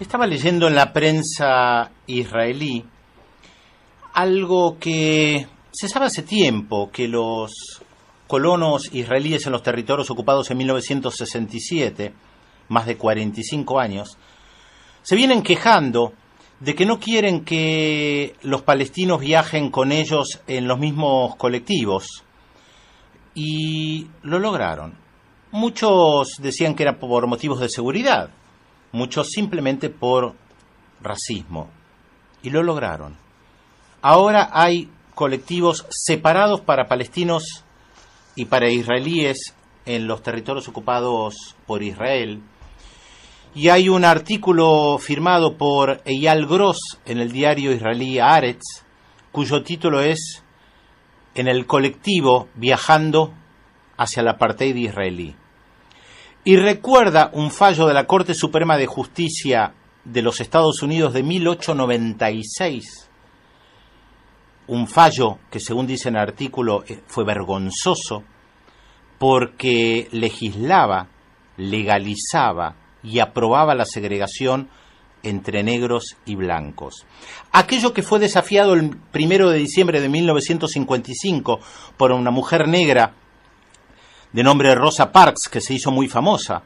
Estaba leyendo en la prensa israelí algo que se sabe hace tiempo, que los colonos israelíes en los territorios ocupados en 1967, más de 45 años, se vienen quejando de que no quieren que los palestinos viajen con ellos en los mismos colectivos. Y lo lograron. Muchos decían que era por motivos de seguridad, muchos simplemente por racismo. Y lo lograron. Ahora hay colectivos separados para palestinos y para israelíes en los territorios ocupados por Israel. Y hay un artículo firmado por Eyal Gross en el diario israelí Aretz, cuyo título es En el colectivo viajando hacia la parte de israelí y recuerda un fallo de la Corte Suprema de Justicia de los Estados Unidos de 1896, un fallo que según dice en el artículo eh, fue vergonzoso porque legislaba, legalizaba y aprobaba la segregación entre negros y blancos. Aquello que fue desafiado el primero de diciembre de 1955 por una mujer negra de nombre Rosa Parks, que se hizo muy famosa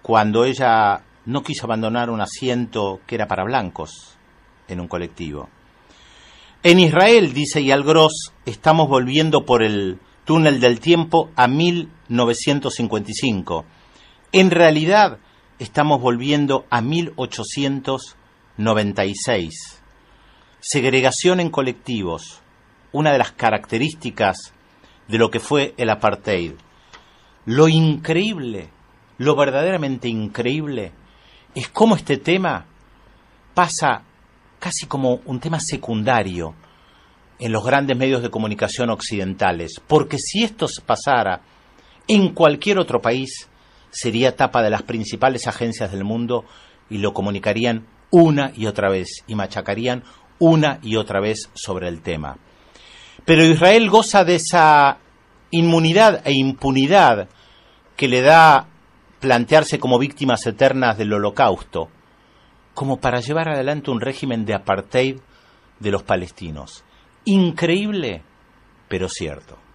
cuando ella no quiso abandonar un asiento que era para blancos en un colectivo. En Israel, dice Gross, estamos volviendo por el túnel del tiempo a 1955. En realidad, estamos volviendo a 1896. Segregación en colectivos, una de las características de lo que fue el apartheid. Lo increíble, lo verdaderamente increíble, es cómo este tema pasa casi como un tema secundario en los grandes medios de comunicación occidentales, porque si esto pasara en cualquier otro país, sería tapa de las principales agencias del mundo y lo comunicarían una y otra vez y machacarían una y otra vez sobre el tema. Pero Israel goza de esa inmunidad e impunidad que le da plantearse como víctimas eternas del holocausto, como para llevar adelante un régimen de apartheid de los palestinos. Increíble, pero cierto.